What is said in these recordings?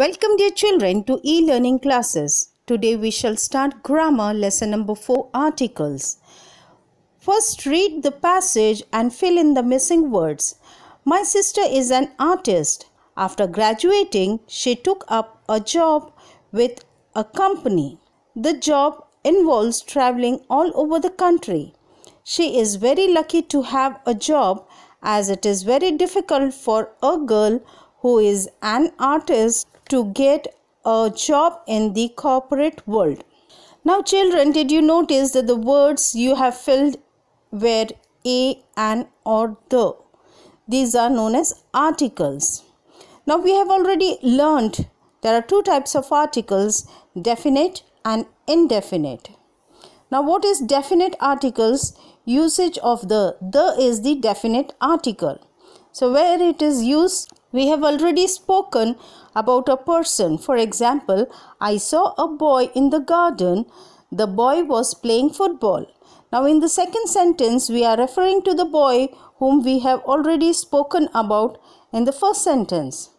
Welcome dear children to e-learning classes. Today we shall start grammar lesson number 4 articles. First read the passage and fill in the missing words. My sister is an artist. After graduating, she took up a job with a company. The job involves traveling all over the country. She is very lucky to have a job as it is very difficult for a girl who is an artist to get a job in the corporate world. Now, children, did you notice that the words you have filled were a, an, or the? These are known as articles. Now, we have already learned there are two types of articles definite and indefinite. Now, what is definite articles? Usage of the. The is the definite article. So, where it is used we have already spoken about a person. For example, I saw a boy in the garden. The boy was playing football. Now, in the second sentence, we are referring to the boy whom we have already spoken about in the first sentence.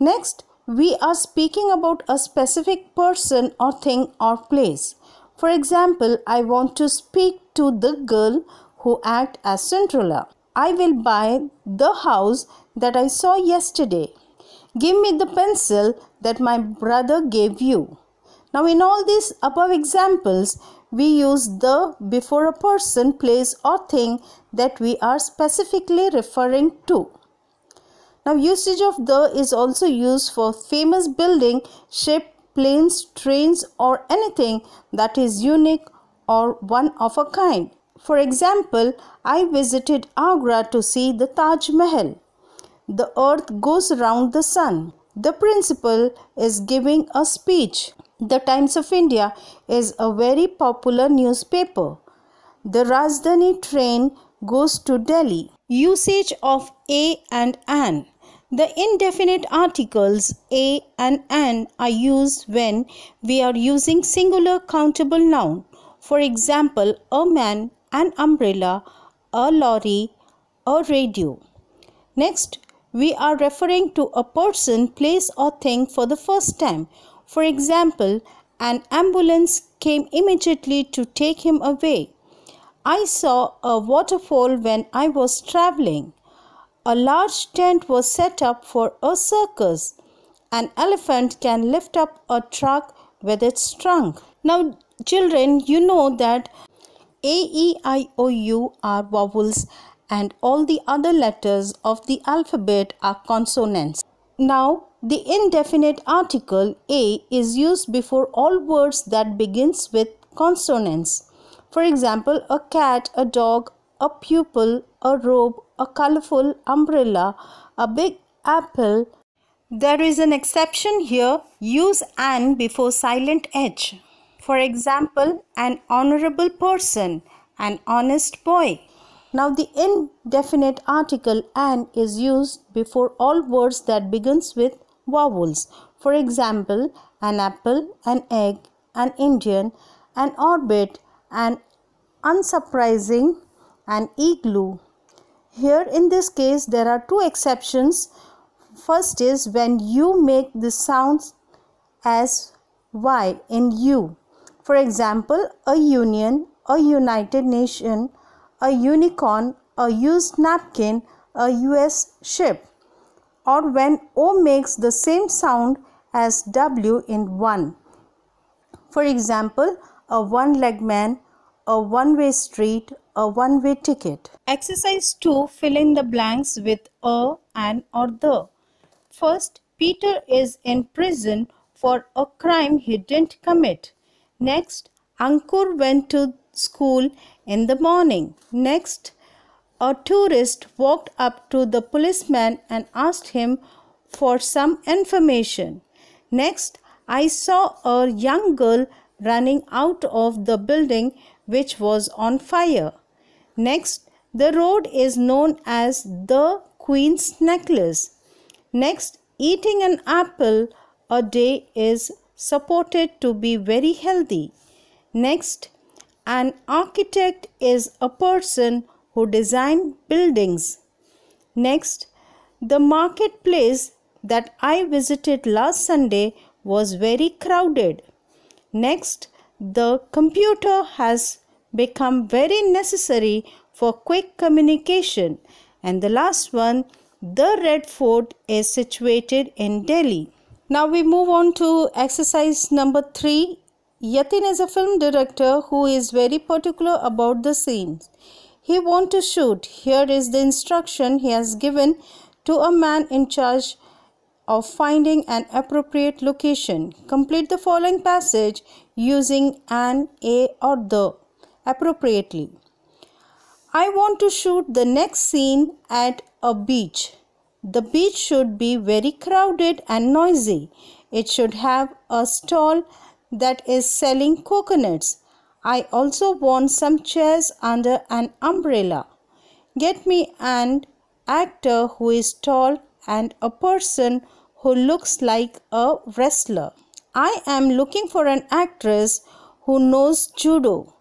Next, we are speaking about a specific person or thing or place. For example, I want to speak to the girl who acts as Cinderella. I will buy the house that I saw yesterday. Give me the pencil that my brother gave you. Now, in all these above examples, we use the before a person, place, or thing that we are specifically referring to. Now, usage of the is also used for famous building, ship, planes, trains, or anything that is unique or one of a kind. For example, I visited Agra to see the Taj Mahal. The earth goes round the sun. The principal is giving a speech. The Times of India is a very popular newspaper. The Rajdhani train goes to Delhi. Usage of a and an. The indefinite articles a and an are used when we are using singular countable noun. For example, a man, an umbrella, a lorry, a radio. Next, we are referring to a person, place, or thing for the first time. For example, an ambulance came immediately to take him away. I saw a waterfall when I was traveling. A large tent was set up for a circus. An elephant can lift up a truck with its trunk. Now, children, you know that a, E, I, O, U are vowels and all the other letters of the alphabet are consonants. Now, the indefinite article A is used before all words that begins with consonants. For example, a cat, a dog, a pupil, a robe, a colorful umbrella, a big apple. There is an exception here. Use an before silent h. For example, an honorable person, an honest boy. Now the indefinite article an is used before all words that begins with vowels. For example, an apple, an egg, an Indian, an orbit, an unsurprising, an igloo. Here in this case there are two exceptions. First is when you make the sounds as y in you for example, a union, a United Nation, a unicorn, a used napkin, a US ship. Or when O makes the same sound as W in one. For example, a one leg man, a one way street, a one way ticket. Exercise 2 Fill in the blanks with a, an, or the. First, Peter is in prison for a crime he didn't commit. Next, Ankur went to school in the morning. Next, a tourist walked up to the policeman and asked him for some information. Next, I saw a young girl running out of the building which was on fire. Next, the road is known as the Queen's Necklace. Next, eating an apple a day is supported to be very healthy. Next, an architect is a person who design buildings. Next, the marketplace that I visited last Sunday was very crowded. Next, the computer has become very necessary for quick communication. And the last one, the Red Fort is situated in Delhi. Now we move on to exercise number 3. Yatin is a film director who is very particular about the scenes. He want to shoot. Here is the instruction he has given to a man in charge of finding an appropriate location. Complete the following passage using an, a or the appropriately. I want to shoot the next scene at a beach. The beach should be very crowded and noisy. It should have a stall that is selling coconuts. I also want some chairs under an umbrella. Get me an actor who is tall and a person who looks like a wrestler. I am looking for an actress who knows judo.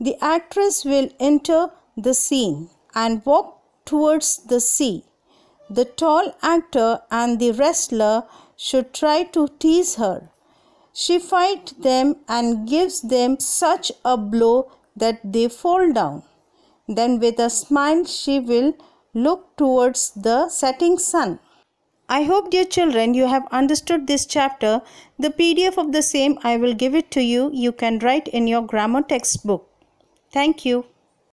The actress will enter the scene and walk towards the sea. The tall actor and the wrestler should try to tease her. She fights them and gives them such a blow that they fall down. Then, with a smile, she will look towards the setting sun. I hope, dear children, you have understood this chapter. The PDF of the same I will give it to you. You can write in your grammar textbook. Thank you.